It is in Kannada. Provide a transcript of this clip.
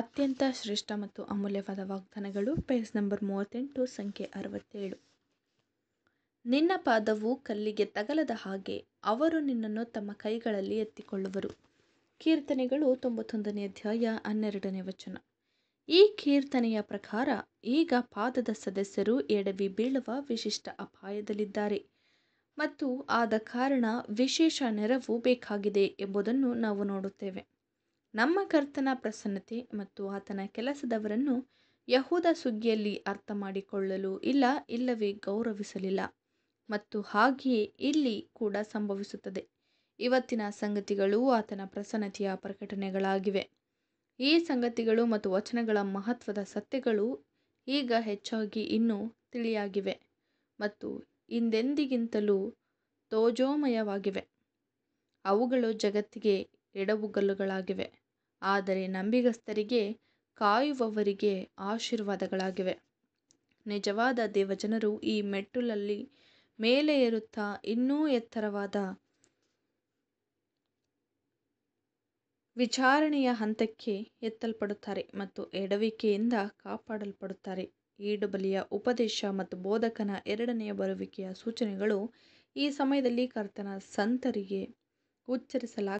ಅತ್ಯಂತ ಶ್ರೇಷ್ಠ ಮತ್ತು ಅಮೂಲ್ಯವಾದ ವಾಗ್ದಾನಗಳು ಪೇಜ್ ನಂಬರ್ ಮೂವತ್ತೆಂಟು ಸಂಖ್ಯೆ ಅರವತ್ತೇಳು ನಿನ್ನ ಪಾದವು ಕಲ್ಲಿಗೆ ತಗಲದ ಹಾಗೆ ಅವರು ನಿನ್ನನ್ನು ತಮ್ಮ ಕೈಗಳಲ್ಲಿ ಎತ್ತಿಕೊಳ್ಳುವರು ಕೀರ್ತನೆಗಳು ತೊಂಬತ್ತೊಂದನೇ ಅಧ್ಯಾಯ ಹನ್ನೆರಡನೇ ವಚನ ಈ ಕೀರ್ತನೆಯ ಪ್ರಕಾರ ಈಗ ಪಾದದ ಸದಸ್ಯರು ಎಡವಿ ಬೀಳುವ ವಿಶಿಷ್ಟ ಅಪಾಯದಲ್ಲಿದ್ದಾರೆ ಮತ್ತು ಆದ ಕಾರಣ ವಿಶೇಷ ನೆರವು ಬೇಕಾಗಿದೆ ಎಂಬುದನ್ನು ನಾವು ನೋಡುತ್ತೇವೆ ನಮ್ಮ ಕರ್ತನ ಪ್ರಸನ್ನತೆ ಮತ್ತು ಆತನ ಕೆಲಸದವರನ್ನು ಯಹೂದ ಸುಗ್ಗಿಯಲ್ಲಿ ಅರ್ಥ ಮಾಡಿಕೊಳ್ಳಲು ಇಲ್ಲ ಇಲ್ಲವೇ ಗೌರವಿಸಲಿಲ್ಲ ಮತ್ತು ಹಾಗೆಯೇ ಇಲ್ಲಿ ಕೂಡ ಸಂಭವಿಸುತ್ತದೆ ಇವತ್ತಿನ ಸಂಗತಿಗಳು ಆತನ ಪ್ರಸನ್ನತೆಯ ಪ್ರಕಟಣೆಗಳಾಗಿವೆ ಈ ಸಂಗತಿಗಳು ಮತ್ತು ವಚನಗಳ ಮಹತ್ವದ ಸತ್ಯಗಳು ಈಗ ಹೆಚ್ಚಾಗಿ ಇನ್ನೂ ತಿಳಿಯಾಗಿವೆ ಮತ್ತು ಹಿಂದೆಂದಿಗಿಂತಲೂ ತೋಜೋಮಯವಾಗಿವೆ ಅವುಗಳು ಜಗತ್ತಿಗೆ ಎಡವುಗಲ್ಲುಗಳಾಗಿವೆ ಆದರೆ ನಂಬಿಗಸ್ತರಿಗೆ ಕಾಯುವವರಿಗೆ ಆಶೀರ್ವಾದಗಳಾಗಿವೆ ನಿಜವಾದ ದೇವಜನರು ಈ ಮೆಟ್ಟಿಲಲ್ಲಿ ಮೇಲೆ ಏರುತ್ತಾ ಇನ್ನೂ ಎತ್ತರವಾದ ವಿಚಾರಣೆಯ ಹಂತಕ್ಕೆ ಎತ್ತಲ್ಪಡುತ್ತಾರೆ ಮತ್ತು ಎಡವಿಕೆಯಿಂದ ಕಾಪಾಡಲ್ಪಡುತ್ತಾರೆ ಈಡುಬಲಿಯ ಉಪದೇಶ ಮತ್ತು ಬೋಧಕನ ಎರಡನೆಯ ಬರುವಿಕೆಯ ಸೂಚನೆಗಳು ಈ ಸಮಯದಲ್ಲಿ ಕರ್ತನ ಸಂತರಿಗೆ ಉಚ್ಚರಿಸಲಾಗ